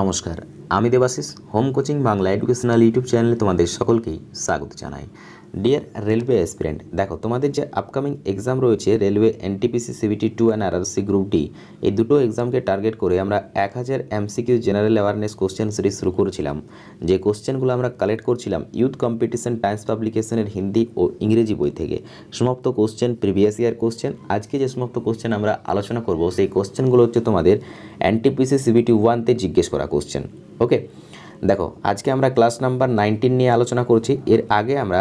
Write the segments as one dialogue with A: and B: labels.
A: নমস্কার আমি Debashis home coaching Bangla educational YouTube চ্যানেলে তোমাদের সকলকেই স্বাগত জানাই ডিয়ার রেলওয়ে অ্যাসপিরেন্ট দেখো তোমাদের যে আপকামিং এক্সাম রয়েছে railway NTPC CBT two and RRC group D এই দুটো এক্সামকে টার্গেট করে আমরা এক হাজার MCQ general awareness question series শুরু করেছিলাম যে কোশ্চেনগুলো আমরা কালেক্ট করছিলাম ইউথ কম্পিটিশন টাইমস পাবলিকেশনের হিন্দি ও ইংরেজি বই থেকে সমাপ্ত কোশ্চেন প্রিভিয়াস ইয়ার কোশ্চেন আজকে যে সমাপ্ত কোশ্চেন আমরা আলোচনা করব সেই কোশ্চেনগুলো হচ্ছে তোমাদের এনটিপিসি সিবিটি ওয়ানতে জিজ্ঞেস করা কোশ্চেন ওকে দেখো আজকে আমরা ক্লাস নাম্বার নাইনটিন নিয়ে আলোচনা করছি এর আগে আমরা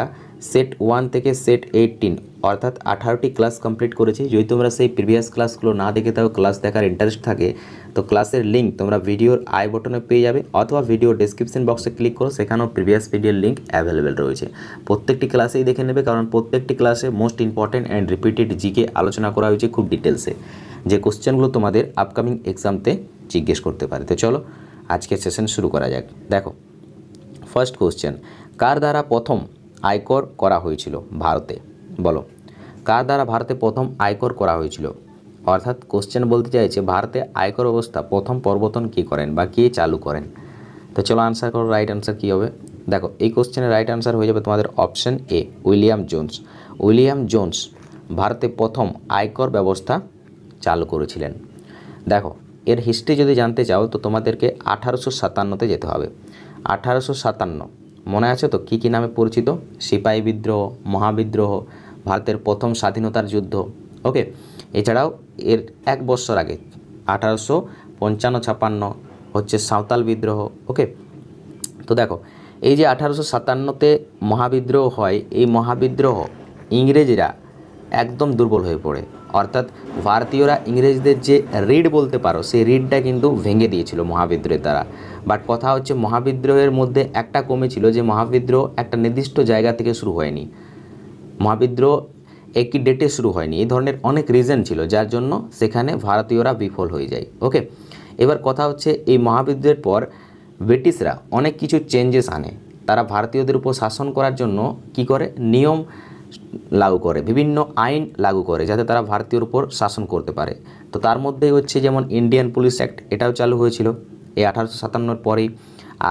A: সেট ওয়ান থেকে সেট এইটিন অর্থাৎ আঠারোটি ক্লাস কমপ্লিট করেছি যদি তোমরা সেই প্রিভিয়াস ক্লাসগুলো না দেখে থাকো ক্লাস দেখার ইন্টারেস্ট থাকে তো ক্লাসের লিঙ্ক তোমরা ভিডিওর আই বটনে পেয়ে যাবে অথবা ভিডিও ডিসক্রিপশন বক্সে ক্লিক করো সেখানেও প্রিভিয়াস ভিডিওর লিঙ্ক অ্যাভেলেবেল রয়েছে প্রত্যেকটি ক্লাসেই দেখে নেবে কারণ প্রত্যেকটি ক্লাসে most important and repeated GK আলোচনা করা হয়েছে খুব ডিটেলসে যে কোশ্চেনগুলো তোমাদের আপকামিং এক্সামতে জিজ্ঞেস করতে পারে তো চলো আজকে সেশন শুরু করা যাক দেখো ফার্স্ট কোশ্চেন কার দ্বারা প্রথম আয়কর করা হয়েছিল ভারতে বলো কার দ্বারা ভারতে প্রথম আয়কর করা হয়েছিল অর্থাৎ কোশ্চেন বলতে চাইছে ভারতে আয়কর ব্যবস্থা প্রথম প্রবর্তন কী করেন বা কে চালু করেন তো চলো আনসার করো রাইট আনসার কী হবে দেখো এই কোশ্চেনের রাইট আনসার হয়ে যাবে তোমাদের option A William Jones William Jones ভারতে প্রথম আয়কর ব্যবস্থা চালু করেছিলেন দেখো এর হিস্ট্রি যদি জানতে চাও তো তোমাদেরকে আঠারোশো সাতান্নতে যেতে হবে আঠারোশো সাতান্ন মনে আছে তো কী কী নামে পরিচিত সিপাহী বিদ্রোহ মহাবিদ্রোহ ভারতের প্রথম স্বাধীনতার যুদ্ধ ওকে এছাড়াও এর এক বছর আগে আঠারোশো পঞ্চান্ন ছাপান্ন হচ্ছে সাঁওতাল বিদ্রোহ ওকে তো দেখো এই যে আঠারোশো সাতান্নতে মহাবিদ্রোহ হয় এই মহাবিদ্রোহ ইংরেজরা একদম দুর্বল হয়ে পড়ে অর্থাৎ ভারতীয়রা ইংরেজদের যে রিড বলতে পারো সেই রিডটা কিন্তু ভেঙে দিয়েছিল মহাবিদ্রোহের দ্বারা বাট কথা হচ্ছে মহাবিদ্রোহের মধ্যে একটা কমেছিল যে মহাবিদ্রোহ একটা নির্দিষ্ট জায়গা থেকে শুরু হয়নি মহাবিদ্রোহ একই ডেটে শুরু হয়নি এই ধরনের অনেক রিজন ছিল যার জন্য সেখানে ভারতীয়রা বিফল হয়ে যায় ওকে এবার কথা হচ্ছে এই মহাবিদ্রোহের পর ব্রিটিশরা অনেক কিছু চেঞ্জেস আনে তারা ভারতীয়দের উপর শাসন করার জন্য কি করে নিয়ম লাগু করে বিভিন্ন আইন লাগু করে যাতে তারা ভারতীয়র উপর শাসন করতে পারে তো তার মধ্যেই হচ্ছে যেমন ইন্ডিয়ান পুলিশ অ্যাক্ট এটাও চালু হয়েছিল এই আঠারোশো সাতান্নর পরেই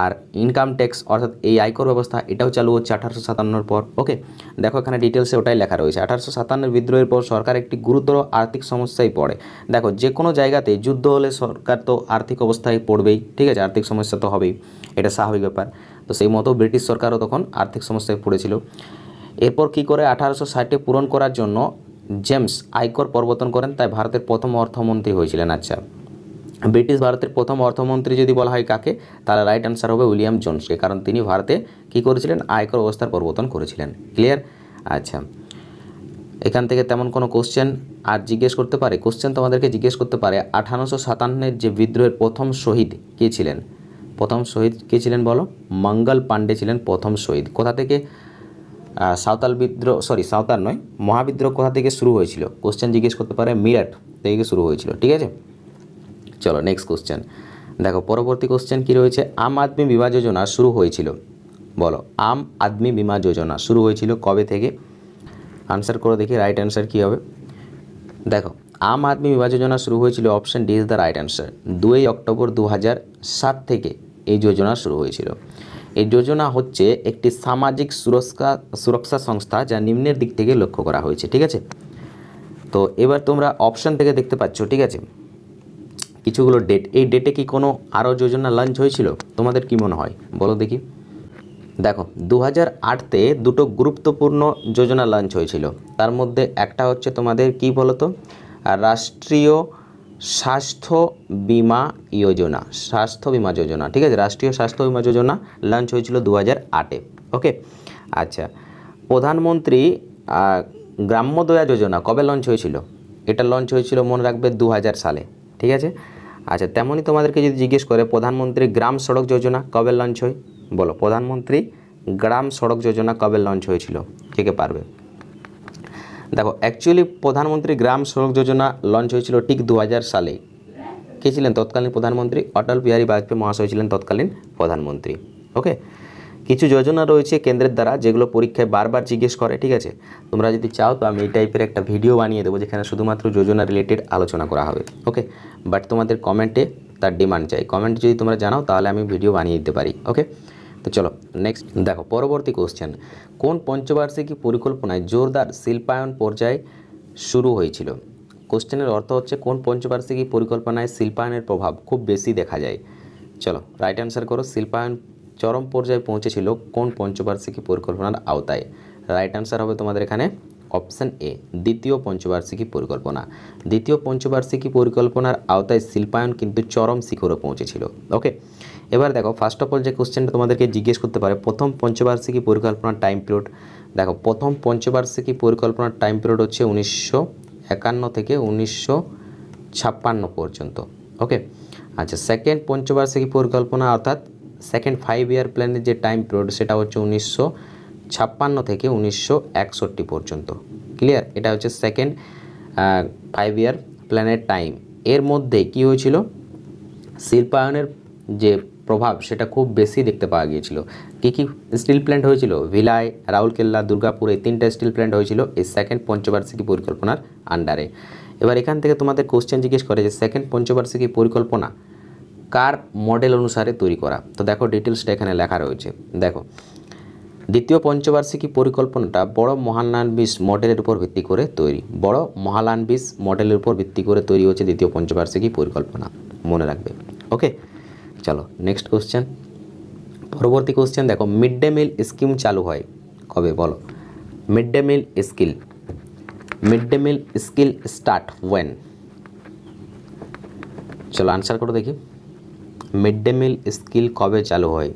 A: আর ইনকাম ট্যাক্স অর্থাৎ এই আয়কর ব্যবস্থা এটাও চালু হচ্ছে আঠারোশো সাতান্নর পর ওকে দেখো এখানে ডিটেলসে ওটাই লেখা রয়েছে আঠারোশো সাতান্নের বিদ্রোহের পর সরকার একটি গুরুতর আর্থিক সমস্যায় পড়ে দেখো যে কোনো জায়গাতে যুদ্ধ হলে সরকার তো আর্থিক অবস্থায় পড়বেই ঠিক আছে আর্থিক সমস্যা তো হবেই এটা স্বাভাবিক ব্যাপার তো সেই মতো ব্রিটিশ সরকারও তখন আর্থিক সমস্যায় পড়েছিল এরপর কি করে আঠারোশো ষাটে পূরণ করার জন্য জেমস আয়কর প্রবর্তন করেন তাই ভারতের প্রথম অর্থমন্ত্রী হয়েছিলেন আচ্ছা ব্রিটিশ ভারতের প্রথম অর্থমন্ত্রী যদি বলা হয় কাকে তাহলে রাইট অ্যান্সার হবে উইলিয়াম জোনসকে কারণ তিনি ভারতে কি করেছিলেন আয়কর অবস্থার প্রবর্তন করেছিলেন ক্লিয়ার আচ্ছা এখান থেকে তেমন কোনো কোশ্চেন আর জিজ্ঞেস করতে পারে কোশ্চেন তোমাদেরকে জিজ্ঞেস করতে পারে আঠারোশো সাতান্নের যে বিদ্রোহের প্রথম শহীদ কে ছিলেন প্রথম শহীদ কে ছিলেন বলো মঙ্গল পাণ্ডে ছিলেন প্রথম শহীদ কোথা থেকে সাঁওতাল বিদ্রোহ সরি সাঁওতাল নয় মহাবিদ্রোহ কোথা থেকে শুরু হয়েছিল কোশ্চেন জিজ্ঞেস করতে পারে মিরাট থেকে শুরু হয়েছিল ঠিক আছে চলো নেক্সট কোশ্চেন দেখো পরবর্তী কোশ্চেন কী রয়েছে আম আদমি বিমা যোজনা শুরু হয়েছিল বলো আম আদমি বিমা যোজনা শুরু হয়েছিল কবে থেকে আনসার করে দেখি রাইট অ্যান্সার কী হবে দেখো আম আদমি বিমা যোজনা শুরু হয়েছিল option D is the right answer দুই অক্টোবর দু সাত থেকে এই যোজনা শুরু হয়েছিল এই যোজনা হচ্ছে একটি সামাজিক সুরক্ষা সুরক্ষা সংস্থা যা নিম্নের দিক থেকে লক্ষ্য করা হয়েছে ঠিক আছে তো এবার তোমরা অপশান থেকে দেখতে পাচ্ছ ঠিক আছে কিছুগুলো ডেট এই ডেটে কি কোনো আরও যোজনা লঞ্চ হয়েছিল তোমাদের কি মনে হয় বলো দেখি দেখো দু হাজার আটতে দুটো গুরুত্বপূর্ণ যোজনা লঞ্চ হয়েছিল তার মধ্যে একটা হচ্ছে তোমাদের কি বলতো রাষ্ট্রীয় স্বাস্থ্য বিমা যোজনা স্বাস্থ্য বিমা যোজনা ঠিক আছে রাষ্ট্রীয় স্বাস্থ্য বিমা যোজনা লঞ্চ হয়েছিল দু হাজার আটে ওকে আচ্ছা প্রধানমন্ত্রী গ্রাম্যদয়া যোজনা কবে লঞ্চ হয়েছিল এটা লঞ্চ হয়েছিল মনে রাখবে দু সালে ঠিক আছে আচ্ছা তেমনই তোমাদেরকে যদি জিজ্ঞেস করে প্রধানমন্ত্রী গ্রাম সড়ক যোজনা কবে লঞ্চ হয় বলো প্রধানমন্ত্রী গ্রাম সড়ক যোজনা কবে লঞ্চ হয়েছিল কে কে পারবে দেখো অ্যাকচুয়ালি প্রধানমন্ত্রী গ্রাম সড়ক যোজনা লঞ্চ হয়েছিল ঠিক দু সালে কে ছিলেন তৎকালীন প্রধানমন্ত্রী অটল বিহারী বাজপেয়ী মহাশয় ছিলেন তৎকালীন প্রধানমন্ত্রী ওকে কিছু যোজনা রয়েছে কেন্দ্রের দ্বারা যেগুলো পরীক্ষায় বারবার জিজ্ঞেস করে ঠিক আছে তোমরা যদি চাও তো আমি এই টাইপের একটা ভিডিও বানিয়ে দেবো যেখানে শুধুমাত্র যোজনা রিলেটেড আলোচনা করা হবে ওকে বাট তোমাদের কমেন্টে তার ডিমান্ড চাই কমেন্ট যদি তোমরা জানাও তাহলে আমি ভিডিও বানিয়ে দিতে পারি ওকে তো চলো নেক্সট দেখো পরবর্তী কোশ্চেন কোন পঞ্চবার্ষিকী পরিকল্পনায় জোরদার শিল্পায়ন পর্যায়ে শুরু হয়েছিল কোশ্চেনের অর্থ হচ্ছে কোন পঞ্চবার্ষিকী পরিকল্পনায় শিল্পায়নের প্রভাব খুব বেশি দেখা যায় চলো রাইট অ্যান্সার করো শিল্পায়ন চরম পর্যায়ে পৌঁছেছিল কোন পঞ্চবার্ষিকী পরিকল্পনার আওতায় রাইট অ্যান্সার হবে তোমাদের এখানে অপশান এ দ্বিতীয় পঞ্চবার্ষিকী পরিকল্পনা দ্বিতীয় পঞ্চবার্ষিকী পরিকল্পনার আওতায় শিল্পায়ন কিন্তু চরম শিখরে পৌঁছেছিল ওকে এবার দেখো ফার্স্ট অফ অল যে কোশ্চেনটা তোমাদেরকে জিজ্ঞেস করতে পারে প্রথম পঞ্চবার্ষিকী পরিকল্পনার টাইম পিরিয়ড দেখো প্রথম পঞ্চবার্ষিকী পরিকল্পনার টাইম পিরিয়ড হচ্ছে উনিশশো একান্ন থেকে উনিশশো ছাপ্পান্ন পর্যন্ত ওকে আচ্ছা সেকেন্ড পঞ্চবার্ষিকী পরিকল্পনা অর্থাৎ সেকেন্ড ফাইভ ইয়ার প্ল্যানের যে টাইম পিরিয়ড সেটা হচ্ছে উনিশশো ছাপ্পান্ন থেকে উনিশশো একষট্টি পর্যন্ত ক্লিয়ার এটা হচ্ছে সেকেন্ড ফাইভ ইয়ার প্ল্যানের টাইম এর মধ্যে কি হয়েছিল শিল্পায়নের যে প্রভাব সেটা খুব বেশি দেখতে পাওয়া গিয়েছিল কী কী স্টিল প্ল্যান্ট হয়েছিল ভিলায় রাউরকেল্লা দুর্গাপুর এই তিনটা স্টিল প্ল্যান্ট হয়েছিল এই সেকেন্ড পঞ্চবার্ষিকী পরিকল্পনার আন্ডারে এবার এখান থেকে তোমাদের কোশ্চেন জিজ্ঞেস করে যে সেকেন্ড পঞ্চবার্ষিকী পরিকল্পনা কার মডেল অনুসারে তৈরি করা তো দেখো ডিটেলসটা এখানে লেখা রয়েছে দেখো দ্বিতীয় পঞ্চবার্ষিকী পরিকল্পনাটা বড় মহানান বিশ মডেলের উপর ভিত্তি করে তৈরি বড় মহালান বিশ মডেলের উপর ভিত্তি করে তৈরি হচ্ছে দ্বিতীয় পঞ্চবার্ষিকী পরিকল্পনা মনে রাখবে ওকে চলো নেক্সট কোশ্চেন পরবর্তী কোশ্চেন দেখো মিড ডে মিল স্কিম চালু হয় কবে বলো mid day meal skill mid day meal skill start when চলো আনসার করো দেখি মিড ডে মিল স্কিল কবে চালু হয়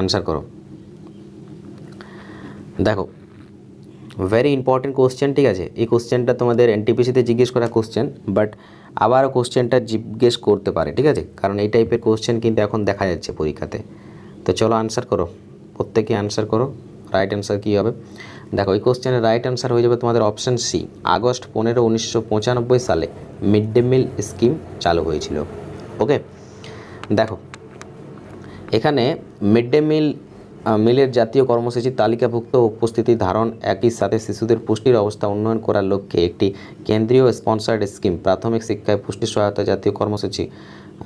A: আনসার করো দেখো ভেরি ইম্পর্টেন্ট কোশ্চেন ঠিক আছে এই কোশ্চেনটা তোমাদের এনটিপিসিতে জিজ্ঞেস করা কোশ্চেন বাট আবার কোশ্চেনটা জিজ্ঞেস করতে পারে ঠিক আছে কারণ এই টাইপের কোশ্চেন কিন্তু এখন দেখা যাচ্ছে পরীক্ষাতে তো চলো আনসার করো প্রত্যেকে আনসার করো রাইট অ্যান্সার কী হবে দেখো এই কোশ্চেনের রাইট অ্যান্সার হয়ে যাবে তোমাদের অপশান সি আগস্ট পনেরো উনিশশো সালে মিড ডে মিল স্কিম চালু হয়েছিল ওকে দেখো এখানে মিড ডে মিল মিলের জাতীয় কর্মসূচির তালিকাভুক্ত উপস্থিতি ধারণ একই সাথে শিশুদের পুষ্টির অবস্থা উন্নয়ন করার লক্ষ্যে একটি কেন্দ্রীয় স্পন্সার্ড স্কিম প্রাথমিক শিক্ষায় পুষ্টি সহায়তা জাতীয় কর্মসূচি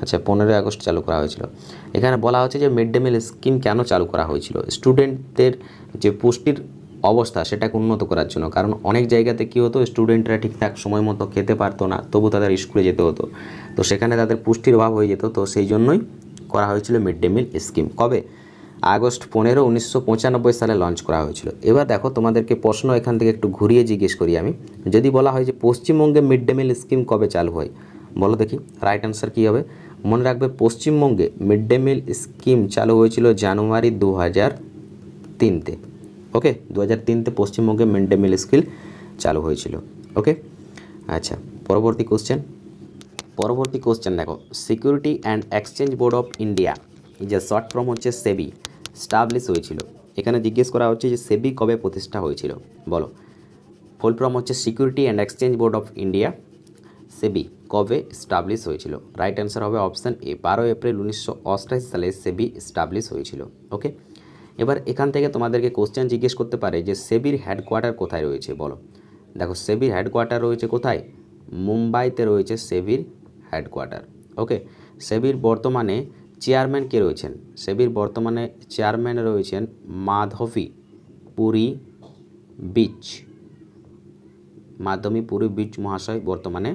A: আচ্ছা পনেরোই আগস্ট চালু করা হয়েছিল এখানে বলা হচ্ছে যে মিড ডে মিল স্কিম কেন চালু করা হয়েছিল স্টুডেন্টদের যে পুষ্টির অবস্থা সেটাকে উন্নত করার জন্য কারণ অনেক জায়গাতে কী হতো স্টুডেন্টরা ঠিকঠাক সময় মতো খেতে পারতো না তবু তাদের স্কুলে যেতে হতো তো সেখানে তাদের পুষ্টির অভাব হয়ে যেত তো সেই জন্যই করা হয়েছিল মিড ডে মিল স্কিম কবে আগস্ট পনেরো উনিশশো সালে লঞ্চ করা হয়েছিল এবার দেখো তোমাদেরকে প্রশ্ন এখান থেকে একটু ঘুরিয়ে জিজ্ঞেস করি আমি যদি বলা হয় যে পশ্চিমবঙ্গে মিড ডে মিল স্কিম কবে চালু হয় বলো দেখি রাইট অ্যান্সার কী হবে মনে রাখবে পশ্চিমবঙ্গে মিড ডে মিল স্কিম চালু হয়েছিল জানুয়ারি দু হাজার তিনতে ওকে দু হাজার তিনতে পশ্চিমবঙ্গে মিড ডে মিল স্কিম চালু হয়েছিল ওকে আচ্ছা পরবর্তী কোশ্চেন পরবর্তী কোশ্চেন দেখো security and exchange board of India এই যে শর্ট ফর্ম হচ্ছে সেবি স্টাবলিশ হয়েছিল এখানে জিজ্ঞেস করা হচ্ছে যে সেবি কবে প্রতিষ্ঠা হয়েছিল বলো ফুল ফর্ম হচ্ছে security and exchange board of India SEBI কবে স্টাবলিশ হয়েছিল রাইট অ্যান্সার হবে অপশান এ বারো এপ্রিল উনিশশো সালে সেবি স্টাবলিশ হয়েছিল ওকে এবার এখান থেকে তোমাদেরকে কোশ্চেন জিজ্ঞেস করতে পারে যে সেবির হেডকোয়ার্টার কোথায় রয়েছে বলো দেখো সেবির হেডকোয়ার্টার রয়েছে কোথায় মুম্বাইতে রয়েছে সেবির হেডকোয়ার্টার ওকে সেবির বর্তমানে চেয়ারম্যান কে রয়েছেন সেবির বর্তমানে চেয়ারম্যান রয়েছেন মাধবী পুরী বিচ মাধবী পুরী বিচ মহাশয় বর্তমানে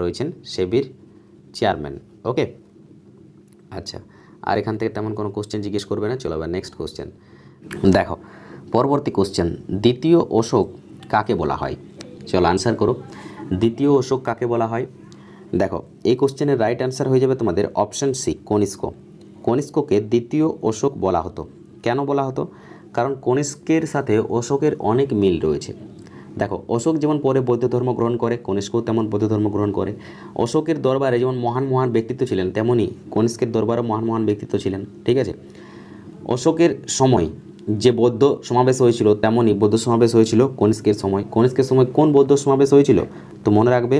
A: রয়েছেন সেবির চেয়ারম্যান ওকে আচ্ছা আর এখান থেকে তেমন কোনো কোশ্চেন জিজ্ঞেস করবে না চলো এবার নেক্সট কোশ্চেন দেখো পরবর্তী কোশ্চেন দ্বিতীয় অশোক কাকে বলা হয় চলো আনসার করো দ্বিতীয় অশোক কাকে বলা হয় দেখো এই কোশ্চেনের রাইট অ্যান্সার হয়ে যাবে তোমাদের অপশান সি কনিষ্ক কনিষ্ককে দ্বিতীয় অশোক বলা হতো কেন বলা হতো কারণ কনিষ্কের সাথে অশোকের অনেক মিল রয়েছে দেখো অশোক যেমন পরে বৌদ্ধ ধর্ম গ্রহণ করে কনিষ্কও তেমন বৌদ্ধ ধর্ম গ্রহণ করে অশোকের দরবারে যেমন মহান মহান ব্যক্তিত্ব ছিলেন তেমনই কনিষ্কের দরবারও মহান মহান ব্যক্তিত্ব ছিলেন ঠিক আছে অশোকের সময় যে বৌদ্ধ সমাবেশ হয়েছিল তেমনই বৌদ্ধ সমাবেশ হয়েছিল কনিষ্কের সময় কনিষ্কের সময় কোন বৌদ্ধ সমাবেশ হয়েছিল তো মনে রাখবে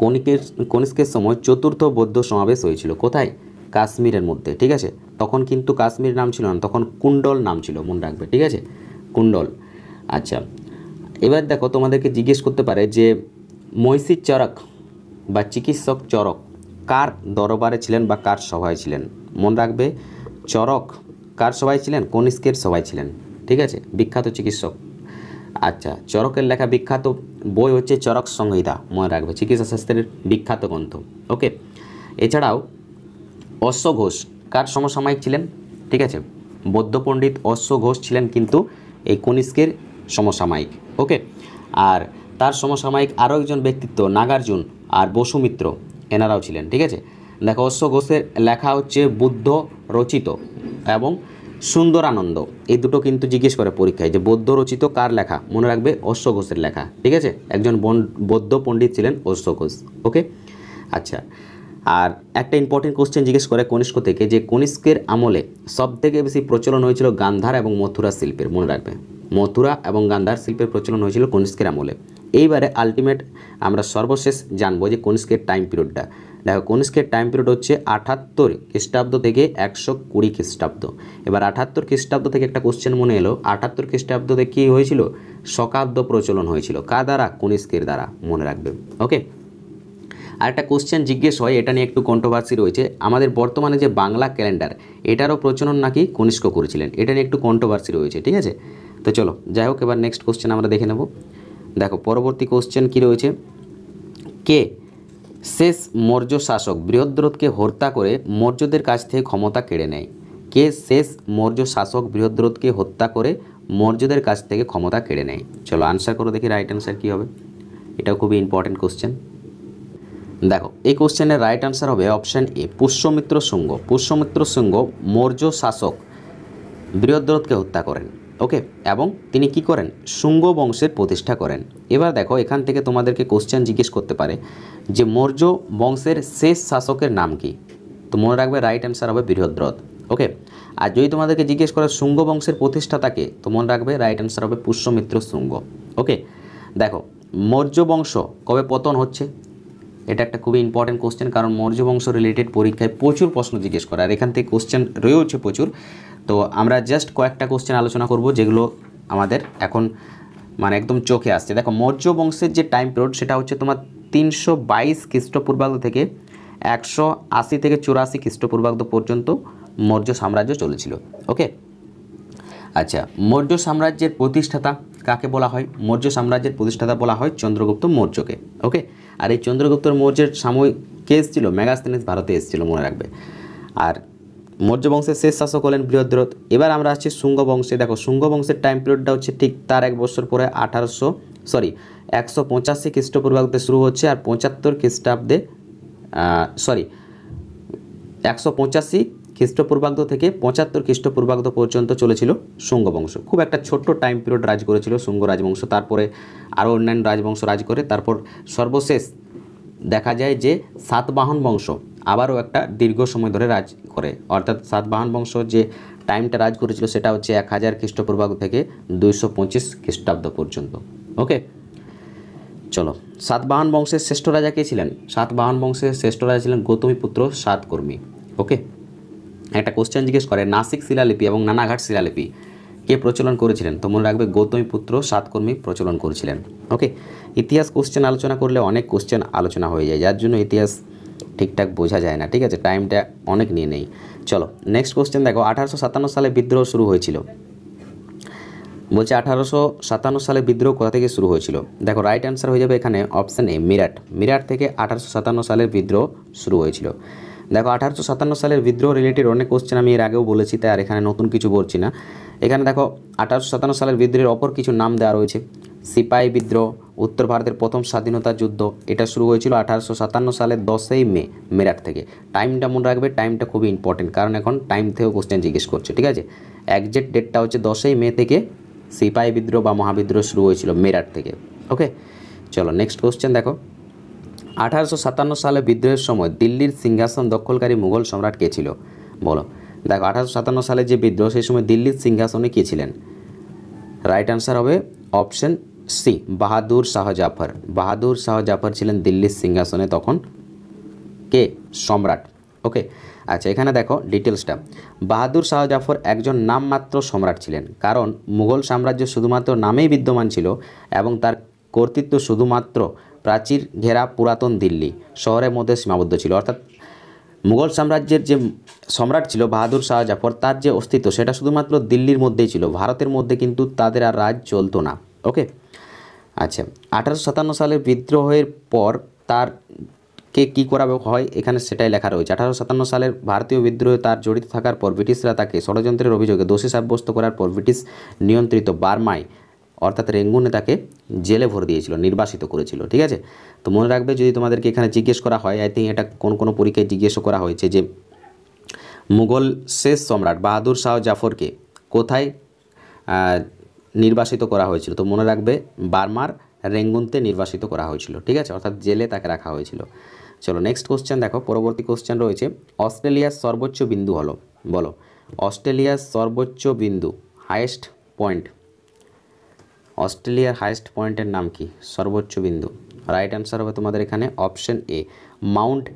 A: কণিকের কনিষ্কের সময় চতুর্থ বৌদ্ধ সমাবেশ হয়েছিল কোথায় কাশ্মীরের মধ্যে ঠিক আছে তখন কিন্তু কাশ্মীর নাম ছিল না তখন কুণ্ডল নাম ছিল মনে রাখবে ঠিক আছে কুণ্ডল আচ্ছা এবার দেখো তোমাদেরকে জিজ্ঞেস করতে পারে যে মহিষী চরক বা চিকিৎসক চরক কার দরবারে ছিলেন বা কার সভায় ছিলেন মনে রাখবে চরক কার সবাই ছিলেন কনিষ্কের সবাই ছিলেন ঠিক আছে বিখ্যাত চিকিৎসক আচ্ছা চরকের লেখা বিখ্যাত বই হচ্ছে চরক সংহিতা মনে রাখবে চিকিৎসাশাস্ত্রের বিখ্যাত গ্রন্থ ওকে এছাড়াও অশ্ব ঘোষ কার সমসাময়িক ছিলেন ঠিক আছে বৌদ্ধ পণ্ডিত অশ্ব ঘোষ ছিলেন কিন্তু এই কনিষ্কের সমসাময়িক ওকে আর তার সমসাময়িক আরও একজন ব্যক্তিত্ব নাগার্জুন আর বসুমিত্র এনারাও ছিলেন ঠিক আছে দেখো অশ্ব ঘোষের লেখা হচ্ছে বুদ্ধ রচিত এবং সুন্দর আনন্দ এই দুটো কিন্তু জিজ্ঞেস করে পরীক্ষায় যে বৌদ্ধ রচিত কার লেখা মনে রাখবে অশ্বঘোষের ঘোষের লেখা ঠিক আছে একজন বৌদ্ধ পণ্ডিত ছিলেন অশ্বঘোষ ওকে আচ্ছা আর একটা ইম্পর্টেন্ট কোশ্চেন জিজ্ঞেস করে কনিষ্ক থেকে যে কনিষ্কের আমলে সব থেকে বেশি প্রচলন হয়েছিল গান্ধার এবং মথুরা শিল্পের মনে রাখবে মথুরা এবং গান্ধার শিল্পের প্রচলন হয়েছিল কনিষ্কের আমলে এইবারে আলটিমেট আমরা সর্বশেষ জানবো যে কনিষ্কের টাইম পিরিয়ডটা দেখো কনিষ্কের টাইম পিরিয়ড হচ্ছে আঠাত্তর খ্রিস্টাব্দ থেকে একশো কুড়ি খ্রিস্টাব্দ এবার আঠাত্তর খ্রিস্টাব্দ থেকে একটা কোশ্চেন মনে এলো আঠাত্তর খ্রিস্টাব্দতে কী হয়েছিল শকাব্দ প্রচলন হয়েছিল কা দ্বারা কনিষ্কের দ্বারা মনে রাখবে ওকে আর একটা কোশ্চেন জিজ্ঞেস হয় এটা নিয়ে একটু কন্ট্রোভার্সি রয়েছে আমাদের বর্তমানে যে বাংলা ক্যালেন্ডার এটারও প্রচলন নাকি কনিষ্ক করেছিলেন এটা নিয়ে একটু কন্ট্রোভার্সি রয়েছে ঠিক আছে তো চলো যাই হোক এবার নেক্সট কোশ্চেন আমরা দেখে নেব দেখো পরবর্তী কোশ্চেন কী রয়েছে কে শেষ মৌর্য শাসক বৃহদ্রথকে হত্যা করে মৌর্যদের কাছ থেকে ক্ষমতা কেড়ে নেয় কে শেষ মৌর্য শাসক বৃহদ্রথকে হত্যা করে মৌর্যদের কাছ থেকে ক্ষমতা কেড়ে নেয় চলো আনসার করে দেখি রাইট আনসার কী হবে এটাও খুবই ইম্পর্টেন্ট কোশ্চেন দেখো এই কোশ্চেনের রাইট আনসার হবে অপশান এ পুষ্যমিত্র শুঙ্গ পুষ্যমিত্র শুঙ্গ মৌর্য শাসক বৃহদ্রথকে হত্যা করেন ওকে এবং তিনি কি করেন শুঙ্গ বংশের প্রতিষ্ঠা করেন এবার দেখো এখান থেকে তোমাদেরকে কোশ্চেন জিজ্ঞেস করতে পারে যে মৌর্য বংশের শেষ শাসকের নাম কি তো মনে রাখবে রাইট অ্যান্সার হবে বৃহদ্রথ ওকে আর যদি তোমাদেরকে জিজ্ঞেস করা শুঙ্গ বংশের প্রতিষ্ঠাতাকে তো মনে রাখবে রাইট অ্যান্সার হবে পুষ্যমিত্র শুঙ্গ ওকে দেখো মৌর্য বংশ কবে পতন হচ্ছে এটা একটা খুবই ইম্পর্ট্যান্ট কোশ্চেন কারণ মৌর্য বংশ রিলেটেড পরীক্ষায় প্রচুর প্রশ্ন জিজ্ঞেস করা আর এখান থেকে কোশ্চেন রয়েছে প্রচুর তো আমরা জাস্ট কয়েকটা কোশ্চেন আলোচনা করব যেগুলো আমাদের এখন মানে একদম চোখে আসছে দেখো মৌর্য বংশের যে টাইম পিরিয়ড সেটা হচ্ছে তোমার তিনশো বাইশ খ্রিস্টপূর্বাব্দ থেকে একশো আশি থেকে চুরাশি খ্রিস্টপূর্বাব্দ পর্যন্ত মৌর্য সাম্রাজ্য চলেছিল ওকে আচ্ছা মৌর্য সাম্রাজ্যের প্রতিষ্ঠাতা কাকে বলা হয় মৌর্য সাম্রাজ্যের প্রতিষ্ঠাতা বলা হয় চন্দ্রগুপ্ত মৌর্যকে ওকে আর এই চন্দ্রগুপ্ত মৌর্যের সাময়িক কে এসেছিল ম্যাগাস্তেনিস ভারতে এসেছিল মনে রাখবে আর মৌর্য বংশের শেষ শাসক হলেন বৃহদ্রথ এবার আমরা আসছি শুঙ্গ বংশে দেখো শুঙ্গ বংশের টাইম পিরিয়ডটা হচ্ছে ঠিক তার এক বছর পরে আঠারোশো সরি একশো পঁচাশি খ্রিস্টপূর্বাব্দে শুরু হচ্ছে আর পঁচাত্তর খ্রিস্টাব্দে সরি একশো পঁচাশি খ্রিস্টপূর্বাব্দ থেকে পঁচাত্তর খ্রিস্টপূর্বাব্দ পর্যন্ত চলেছিল শুঙ্গ বংশ খুব একটা ছোট্ট টাইম পিরিয়ড রাজ করেছিল শুঙ্গ রাজবংশ তারপরে আরও অন্যান্য রাজবংশ রাজ করে তারপর সর্বশেষ দেখা যায় যে সাতবাহন বংশ আবারও একটা দীর্ঘ সময় ধরে রাজ করে অর্থাৎ সাতবাহন বংশ যে টাইমটা রাজ করেছিল সেটা হচ্ছে এক হাজার খ্রিস্টপূর্বাব্দ থেকে দুইশো পঁচিশ খ্রিস্টাব্দ পর্যন্ত ওকে চলো সাতবাহন বংশের শ্রেষ্ঠ রাজা কে ছিলেন সাতবাহন বংশের শ্রেষ্ঠ রাজা ছিলেন গৌতমী পুত্র সাতকর্মী ওকে একটা কোশ্চেন জিজ্ঞেস করে নাসিক শিলালিপি এবং নানাঘাট শিলালিপি কে প্রচলন করেছিলেন তো মনে রাখবে গৌতমী পুত্র সাতকর্মী প্রচলন করেছিলেন ওকে ইতিহাস কোশ্চেন আলোচনা করলে অনেক কোশ্চেন আলোচনা হয়ে যায় যার জন্য ইতিহাস ঠিকঠাক বোঝা যায় না ঠিক আছে টাইমটা অনেক নিয়ে নেই চলো নেক্সট কোশ্চেন দেখো আঠারোশো সাতান্ন সালে বিদ্রোহ শুরু হয়েছিল বলছে আঠারোশো সাতান্ন সালে বিদ্রোহ কোথা থেকে শুরু হয়েছিল দেখো রাইট অ্যান্সার হয়ে যাবে এখানে অপশান এ মিরাট মিরাট থেকে আঠারোশো সাতান্ন সালের বিদ্রোহ শুরু হয়েছিল দেখো আঠারোশো সাতান্ন সালের বিদ্রোহ রিলেটেড অনেক কোশ্চেন আমি এর আগেও বলেছি তাই আর এখানে নতুন কিছু বলছি না এখানে দেখো আঠারোশো সাতান্ন সালের বিদ্রোহের অপর কিছু নাম দেওয়া রয়েছে সিপাই বিদ্রোহ উত্তর ভারতের প্রথম স্বাধীনতা যুদ্ধ এটা শুরু হয়েছিল আঠারোশো সাতান্ন সালের দশই মে মেরাট থেকে টাইমটা মনে রাখবে টাইমটা খুবই ইম্পর্টেন্ট কারণ এখন টাইম থেকেও কোশ্চেন জিজ্ঞেস করছে ঠিক আছে একজেক্ট ডেটটা হচ্ছে দশই মে থেকে সিপাহী বিদ্রোহ বা মহাবিদ্রোহ শুরু হয়েছিল মেরাট থেকে ওকে চলো নেক্সট কোশ্চেন দেখো আঠারোশো সাতান্ন সালে বিদ্রোহের সময় দিল্লির সিংহাসন দখলকারী মুঘল সম্রাট কে ছিল বলো দেখো আঠারোশো সাতান্ন সালে যে বিদ্রোহ সেই সময় দিল্লির সিংহাসনে কে ছিলেন রাইট আনসার হবে অপশন সি বাহাদুর শাহ জাফর বাহাদুর শাহ জাফর ছিলেন দিল্লির সিংহাসনে তখন কে সম্রাট ওকে আচ্ছা এখানে দেখো ডিটেলসটা বাহাদুর শাহ জাফর একজন নামমাত্র সম্রাট ছিলেন কারণ মুঘল সাম্রাজ্য শুধুমাত্র নামেই বিদ্যমান ছিল এবং তার কর্তৃত্ব শুধুমাত্র প্রাচীর ঘেরা পুরাতন দিল্লি শহরের মধ্যে সীমাবদ্ধ ছিল অর্থাৎ মুঘল সাম্রাজ্যের যে সম্রাট ছিল বাহাদুর শাহ জাফর তার যে অস্তিত্ব সেটা শুধুমাত্র দিল্লির মধ্যেই ছিল ভারতের মধ্যে কিন্তু তাদের আর রাজ চলতো না ওকে আচ্ছা আঠারোশো সাতান্ন সালের বিদ্রোহের পর তার কে কী করা হয় এখানে সেটাই লেখা রয়েছে আঠারোশো সাতান্ন সালের ভারতীয় বিদ্রোহে তার জড়িত থাকার পর ব্রিটিশরা তাকে ষড়যন্ত্রের অভিযোগে দোষী সাব্যস্ত করার পর ব্রিটিশ নিয়ন্ত্রিত বার্মায় অর্থাৎ রেঙ্গুনে তাকে জেলে ভরে দিয়েছিল নির্বাসিত করেছিল ঠিক আছে তো মনে রাখবে যদি তোমাদেরকে এখানে জিজ্ঞেস করা হয় আই থিঙ্ক এটা কোন কোনো পরীক্ষায় জিজ্ঞেসও করা হয়েছে যে মুঘল শেষ সম্রাট বাহাদুর শাহ জাফরকে কোথায় নির্বাসিত করা হয়েছিল তো মনে রাখবে বার্মার রেঙ্গুনতে নির্বাসিত করা হয়েছিল ঠিক আছে অর্থাৎ জেলে তাকে রাখা হয়েছিল চলো নেক্সট কোশ্চেন দেখো পরবর্তী কোশ্চেন রয়েছে অস্ট্রেলিয়ার সর্বোচ্চ বিন্দু হলো বলো অস্ট্রেলিয়ার সর্বোচ্চ বিন্দু হায়েস্ট পয়েন্ট অস্ট্রেলিয়ার হায়েস্ট পয়েন্টের নাম কি সর্বোচ্চ বিন্দু রাইট অ্যান্সার হবে তোমাদের এখানে option A mount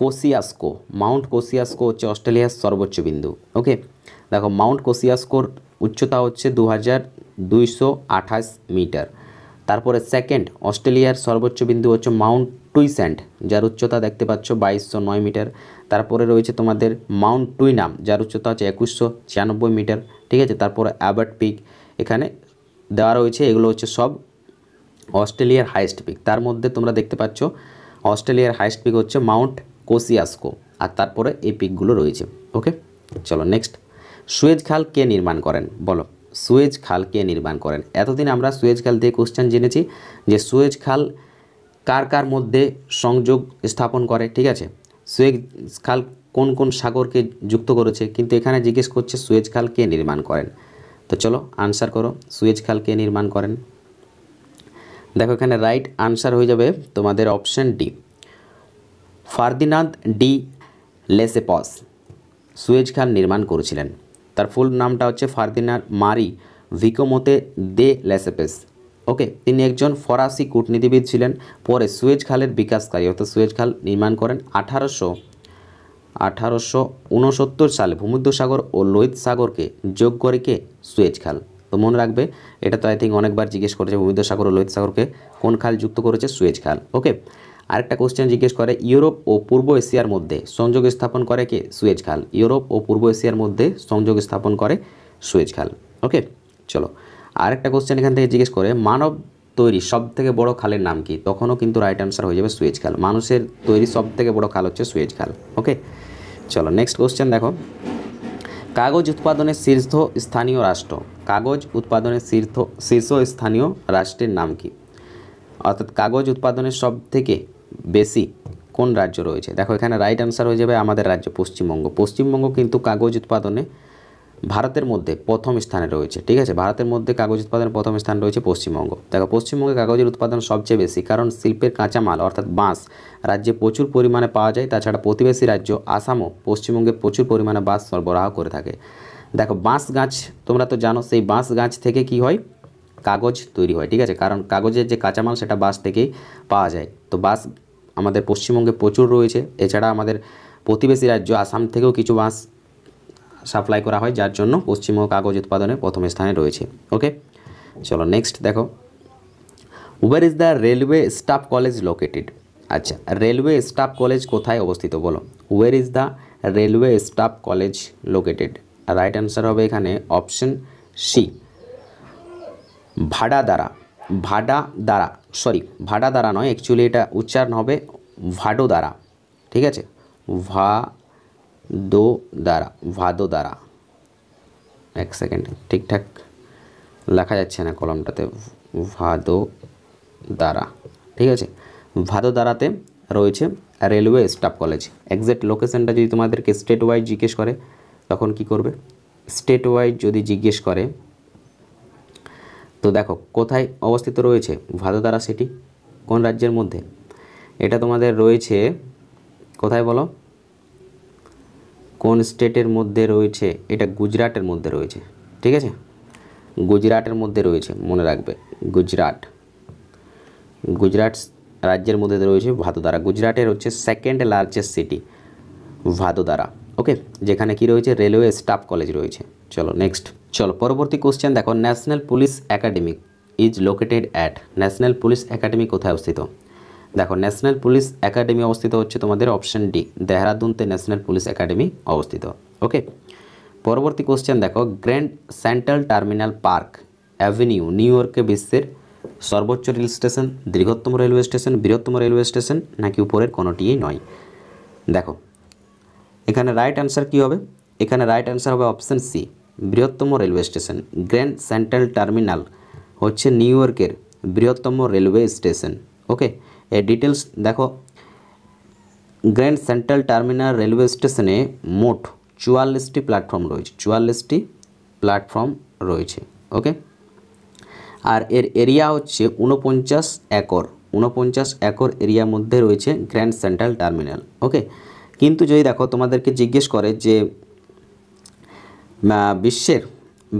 A: Kosciuszko mount Kosciuszko হচ্ছে অস্ট্রেলিয়ার সর্বোচ্চ বিন্দু ওকে দেখো মাউন্ট কোসিয়াস্কোর উচ্চতা হচ্ছে দু মিটার তারপরে সেকেন্ড অস্ট্রেলিয়ার সর্বোচ্চ বিন্দু হচ্ছে মাউন্ট টুইস্যান্ড যার উচ্চতা দেখতে পাচ্ছ বাইশশো নয় মিটার তারপরে রয়েছে তোমাদের মাউন্ট টুইনাম যার উচ্চতা হচ্ছে একুশশো ছিয়ানব্বই মিটার ঠিক আছে তারপরে অ্যাবার্ট পিক এখানে দেওয়া রয়েছে এগুলো হচ্ছে সব অস্ট্রেলিয়ার হাইস্ট পিক তার মধ্যে তোমরা দেখতে পাচ্ছ অস্ট্রেলিয়ার হাইস্ট পিক হচ্ছে মাউন্ট কোসিয়াস্কো আর তারপরে এই পিকগুলো রয়েছে ওকে চলো নেক্সট সুয়েজ খাল কে নির্মাণ করেন বলো সুয়েজ খাল কে নির্মাণ করেন এতদিন আমরা সুয়েজ খাল দিয়ে কোশ্চেন জেনেছি যে সুয়েজ খাল কার কার মধ্যে সংযোগ স্থাপন করে ঠিক আছে সুয়েজ খাল কোন কোন সাগরকে যুক্ত করেছে কিন্তু এখানে জিজ্ঞেস করছে সুয়েজ খাল কে নির্মাণ করেন তো চলো আনসার করো সুয়েজ খাল কে নির্মাণ করেন দেখো এখানে রাইট আনসার হয়ে যাবে তোমাদের option D Ferdinand de Lesseps Suez খাল নির্মাণ করেছিলেন তার ফুল নামটা হচ্ছে ফার্দিনার মারি ভিকোমোতে দে লেসেপেস ওকে তিনি একজন ফরাসি কূটনীতিবিদ ছিলেন পরে সুয়েজ খালের বিকাশকারী অর্থাৎ সুয়েজ খাল নির্মাণ করেন আঠারোশো আঠারোশো উনসত্তর সালে ভূমধ্য সাগর ও লোহিত সাগরকে যোগ করে কে সুয়েজ খাল তো মনে রাখবে এটা তো আই থিঙ্ক অনেকবার জিজ্ঞেস করেছে ভূমধ্য সাগর ও লোহিত সাগরকে কোন খাল যুক্ত করেছে সুয়েজ খাল ওকে আরেকটা কোশ্চেন জিজ্ঞেস করে ইউরোপ ও পূর্ব এশিয়ার মধ্যে সংযোগ স্থাপন করে কে সুয়েজ খাল ইউরোপ ও পূর্ব এশিয়ার মধ্যে সংযোগ স্থাপন করে সুয়েজ খাল ওকে চলো আরেকটা কোশ্চেন এখান থেকে জিজ্ঞেস করে মানব তৈরি সব থেকে বড় খালের নাম কি তখনও কিন্তু রাইট অ্যান্সার হয়ে যাবে সুয়েজ খাল মানুষের তৈরি সব থেকে বড় খাল হচ্ছে সুয়েজ খাল ওকে চলো নেক্সট কোশ্চেন দেখো কাগজ উৎপাদনের শীর্ষ স্থানীয় রাষ্ট্র কাগজ উৎপাদনের শীর্ষ শীর্ষ স্থানীয় রাষ্ট্রের নাম কি অর্থাৎ কাগজ উৎপাদনের সব থেকে বেশি কোন রাজ্য রয়েছে দেখো এখানে রাইট অ্যান্সার হয়ে যাবে আমাদের রাজ্য পশ্চিমবঙ্গ পশ্চিমবঙ্গ কিন্তু কাগজ উৎপাদনে ভারতের মধ্যে প্রথম স্থানে রয়েছে ঠিক আছে ভারতের মধ্যে কাগজ উৎপাদনের প্রথম স্থান রয়েছে পশ্চিমবঙ্গ দেখো পশ্চিমবঙ্গে কাগজের উৎপাদন সবচেয়ে বেশি কারণ শিল্পের কাঁচামাল অর্থাৎ বাঁশ রাজ্যে প্রচুর পরিমাণে পাওয়া যায় তাছাড়া প্রতিবেশী রাজ্য আসামও পশ্চিমবঙ্গে প্রচুর পরিমাণে বাঁশ সরবরাহ করে থাকে দেখো বাঁশ গাছ তোমরা তো জানো সেই বাঁশ গাছ থেকে কি হয় কাগজ তৈরি হয় ঠিক আছে কারণ কাগজের যে কাঁচামাল সেটা বাস থেকেই পাওয়া যায় তো বাস আমাদের পশ্চিমবঙ্গে প্রচুর রয়েছে এছাড়া আমাদের প্রতিবেশী রাজ্য আসাম থেকেও কিছু বাস সাপ্লাই করা হয় যার জন্য পশ্চিমবঙ্গ কাগজ উৎপাদনে প্রথম স্থানে রয়েছে ওকে চলো নেক্সট দেখো where is the railway staff college located আচ্ছা রেলওয়ে স্টাফ কলেজ কোথায় অবস্থিত বলো where is the railway staff college located right answer হবে এখানে অপশন সি ভাডা দ্বারা ভাডা দ্বারা সরি ভাডা দ্বারা নয় অ্যাকচুয়ালি এটা উচ্চারণ হবে ভাডো দ্বারা ঠিক আছে ভা দো দ্বারা ভাদো দ্বারা এক সেকেন্ড ঠিকঠাক লেখা যাচ্ছে না কলমটাতে ভাদো দ্বারা ঠিক আছে ভাদো দ্বারাতে রয়েছে রেলওয়ে স্টাফ কলেজ এক্স্যাক্ট লোকেশানটা যদি তোমাদেরকে স্টেট ওয়াইজ জিজ্ঞেস করে তখন কি করবে স্টেট ওয়াইজ যদি জিজ্ঞেস করে তো দেখো কোথায় অবস্থিত রয়েছে ভাদোদারা সিটি কোন রাজ্যের মধ্যে এটা তোমাদের রয়েছে কোথায় বলো কোন স্টেটের মধ্যে রয়েছে এটা গুজরাটের মধ্যে রয়েছে ঠিক আছে গুজরাটের মধ্যে রয়েছে মনে রাখবে গুজরাট গুজরাট রাজ্যের মধ্যে রয়েছে ভাদোদারা গুজরাটের হচ্ছে second largest city Vadodara okay যেখানে কি রয়েছে রেলওয়ে স্টাফ কলেজ রয়েছে চলো নেক্সট চলো পরবর্তী কোশ্চেন দেখো national police academy is located at national police academy কোথায় অবস্থিত দেখো ন্যাশনাল পুলিশ একাডেমি অবস্থিত হচ্ছে তোমাদের অপশন ডি দেহরাদুনতে ন্যাশনাল পুলিশ একাডেমি অবস্থিত ওকে পরবর্তী কোশ্চেন দেখো grand central terminal park avenue new ইয়র্কে বিশ্বের সর্বোচ্চ রেল স্টেশন দীর্ঘতম রেলওয়ে স্টেশন বৃহত্তম রেলওয়ে স্টেশন নাকি উপরের কোনোটিই নয় দেখো এখানে রাইট অ্যান্সার কী হবে এখানে রাইট অ্যান্সার হবে অপশান সি বৃহত্তম railway station grand central terminal হচ্ছে নিউ ইয়র্কের বৃহত্তম রেলওয়ে স্টেশন ওকে এর ডিটেলস দেখো গ্র্যান্ড সেন্ট্রাল টার্মিনাল রেলওয়ে স্টেশনে মোট চুয়াল্লিশটি প্ল্যাটফর্ম রয়েছে চুয়াল্লিশটি প্ল্যাটফর্ম রয়েছে ওকে আর এর এরিয়া হচ্ছে উনপঞ্চাশ একর উনপঞ্চাশ একর এরিয়ার মধ্যে রয়েছে গ্র্যান্ড সেন্ট্রাল টার্মিনাল ওকে কিন্তু যদি দেখো তোমাদেরকে জিজ্ঞেস করে যে বিশ্বের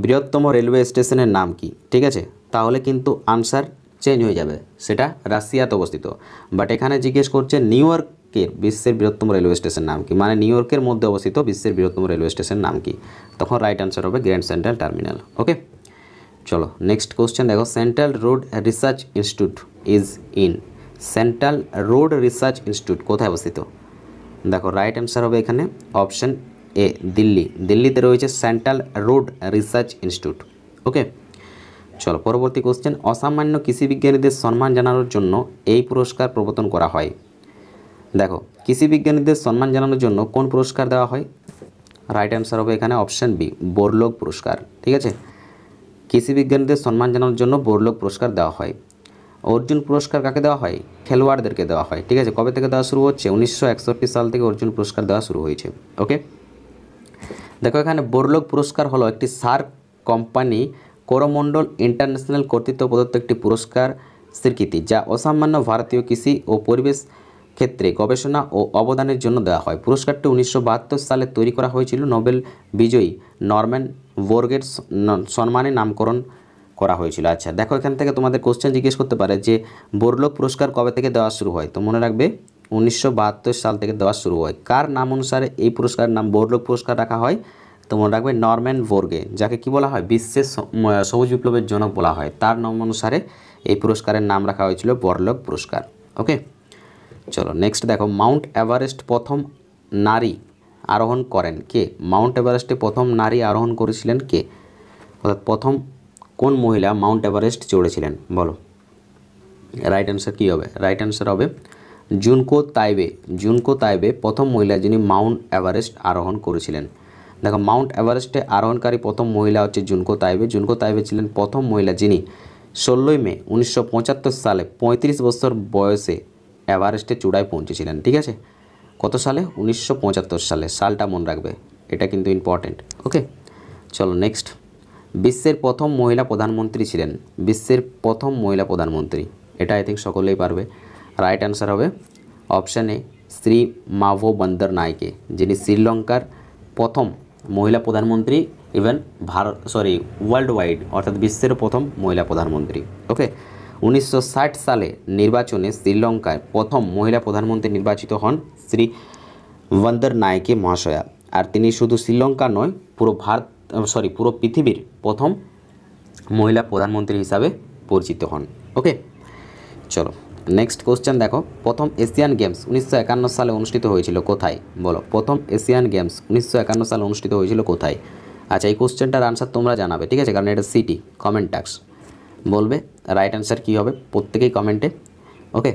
A: বৃহত্তম রেলওয়ে স্টেশনের নাম কি ঠিক আছে তাহলে কিন্তু আনসার চেঞ্জ হয়ে যাবে সেটা রাশিয়াতে অবস্থিত বাট এখানে জিজ্ঞেস করছে নিউ ইয়র্কের বিশ্বের বৃহত্তম রেলওয়ে স্টেশন নাম কি মানে নিউ ইয়র্কের মধ্যে অবস্থিত বিশ্বের বৃহত্তম রেলওয়ে স্টেশন নাম কি তখন রাইট আনসার হবে গ্র্যান্ড সেন্ট্রাল টার্মিনাল ওকে চলো নেক্সট কোশ্চেন দেখো central road research institute is in central road research institute কোথায় অবস্থিত দেখো রাইট অ্যান্সার হবে এখানে অপশান এ দিল্লি দিল্লিতে রয়েছে central road research institute okay চলো পরবর্তী কোশ্চেন অসামান্য কৃষিবিজ্ঞানীদের সম্মান জানানোর জন্য এই পুরস্কার প্রবর্তন করা হয় দেখো কৃষিবিজ্ঞানীদের সম্মান জানানোর জন্য কোন পুরস্কার দেওয়া হয় রাইট অ্যান্সার হবে এখানে অপশান বি বোরলোক পুরস্কার ঠিক আছে কৃষিবিজ্ঞানীদের সম্মান জানানোর জন্য বোরলোক পুরস্কার দেওয়া হয় অর্জুন পুরস্কার কাকে দেওয়া হয় খেলোয়াড়দেরকে দেওয়া হয় ঠিক আছে কবে থেকে দেওয়া শুরু হচ্ছে উনিশশো সাল থেকে অর্জুন পুরস্কার দেওয়া শুরু হয়েছে ওকে দেখো এখানে বোরলোক পুরস্কার হলো একটি সার্ক কোম্পানি করমণ্ডল ইন্টারন্যাশনাল কর্তৃত্ব প্রদত্ত একটি পুরস্কার স্বীকৃতি যা অসামান্য ভারতীয় কৃষি ও পরিবেশ ক্ষেত্রে গবেষণা ও অবদানের জন্য দেওয়া হয় পুরস্কারটি উনিশশো সালে তৈরি করা হয়েছিল নোবেল বিজয়ী নর্ম্যান বোর্গের সম্মানে নামকরণ করা হয়েছিল আচ্ছা দেখো এখান থেকে তোমাদের কোশ্চেন জিজ্ঞেস করতে পারে যে বোরলোক পুরস্কার কবে থেকে দেওয়া শুরু হয় তো মনে রাখবে উনিশশো সাল থেকে দেওয়া শুরু হয় কার নাম অনুসারে এই পুরস্কারের নাম বোরলোক পুরস্কার রাখা হয় তো মনে রাখবে নরম্যান বোর্গে যাকে কি বলা হয় বিশ্বের সবুজ বিপ্লবের জনক বলা হয় তার নাম অনুসারে এই পুরস্কারের নাম রাখা হয়েছিল বোরলোক পুরস্কার ওকে চলো নেক্সট দেখো মাউন্ট এভারেস্ট প্রথম নারী আরোহণ করেন কে মাউন্ট এভারেস্টে প্রথম নারী আরোহণ করেছিলেন কে অর্থাৎ প্রথম কোন মহিলা মাউন্ট এভারেস্ট চড়েছিলেন বলো রাইট অ্যান্সার কী হবে রাইট অ্যান্সার হবে জুনকো তাইবে জুনকো তাইবে প্রথম মহিলা যিনি মাউন্ট এভারেস্ট আরোহণ করেছিলেন দেখো মাউন্ট এভারেস্টে আরোহণকারী প্রথম মহিলা হচ্ছে জুনকো তাইবে জুনকো তাইবে ছিলেন প্রথম মহিলা যিনি ষোলোই মে উনিশশো সালে ৩৫ বছর বয়সে এভারেস্টে চূড়ায় পৌঁছেছিলেন ঠিক আছে কত সালে উনিশশো সালে সালটা মনে রাখবে এটা কিন্তু ইম্পর্টেন্ট ওকে চলো নেক্সট বিশ্বের প্রথম মহিলা প্রধানমন্ত্রী ছিলেন বিশ্বের প্রথম মহিলা প্রধানমন্ত্রী এটা আই থিঙ্ক সকলেই পারবে রাইট অ্যান্সার হবে অপশানে শ্রী মাভো বন্দর নায়কে যিনি শ্রীলঙ্কার প্রথম মহিলা প্রধানমন্ত্রী even Bharat sorry world wide অর্থাৎ বিশ্বের প্রথম মহিলা প্রধানমন্ত্রী ওকে উনিশশো সালে নির্বাচনে শ্রীলঙ্কায় প্রথম মহিলা প্রধানমন্ত্রী নির্বাচিত হন শ্রী বন্দর নায়কে মহাশয়া আর তিনি শুধু শ্রীলঙ্কা নয় পুরো ভারত সরি পুরো পৃথিবীর প্রথম মহিলা প্রধানমন্ত্রী হিসাবে পরিচিত হন ওকে চলো নেক্সট কোশ্চেন দেখো প্রথম এশিয়ান গেমস উনিশশো সালে অনুষ্ঠিত হয়েছিল কোথায় বলো প্রথম এশিয়ান গেমস উনিশশো সালে অনুষ্ঠিত হয়েছিল কোথায় আচ্ছা এই কোশ্চেনটার আনসার তোমরা জানাবে ঠিক আছে কারণ এটা সিটি কমেন্ট টাক্স বলবে রাইট অ্যান্সার কী হবে প্রত্যেকেই কমেন্টে ওকে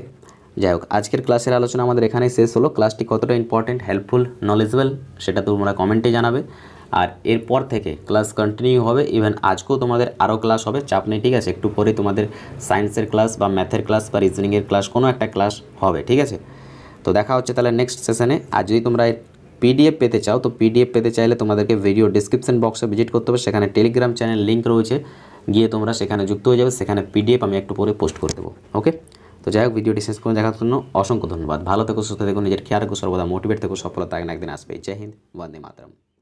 A: যাই হোক আজকের ক্লাসের আলোচনা আমাদের এখানেই শেষ হলো ক্লাসটি কতটা ইম্পর্টেন্ট হেল্পফুল নলেজেবল সেটা তোমরা কমেন্টে জানাবে আর এরপর থেকে ক্লাস কন্টিনিউ হবে ইভেন আজকেও তোমাদের আরও ক্লাস হবে চাপ নেই ঠিক আছে একটু পরে তোমাদের সায়েন্সের ক্লাস বা ম্যাথের ক্লাস বা রিজনিংয়ের ক্লাস কোনো একটা ক্লাস হবে ঠিক আছে তো দেখা হচ্ছে তাহলে নেক্সট সেশনে আর যদি তোমরা পিডিএফ পেতে চাও তো পিডিএফ পেতে চাইলে তোমাদেরকে ভিডিও ডিসক্রিপশন বক্সে ভিজিট করতে হবে সেখানে টেলিগ্রাম চ্যানেল লিঙ্ক রয়েছে গিয়ে তোমরা সেখানে যুক্ত হয়ে যাবে সেখানে পিডিএফ আমি একটু পরে পোস্ট করে দেবো ওকে তো যাই হোক ভিডিওটি শেষ করে দেখার জন্য অসংখ্য ধন্যবাদ ভালো থেকো সুস্থ থেকো নিজের খেয়াল রাখো সর্বদা মোটিভেট থেকো সফলতা একদিন আসবে জয় হিন্দ বন্দে মাতরম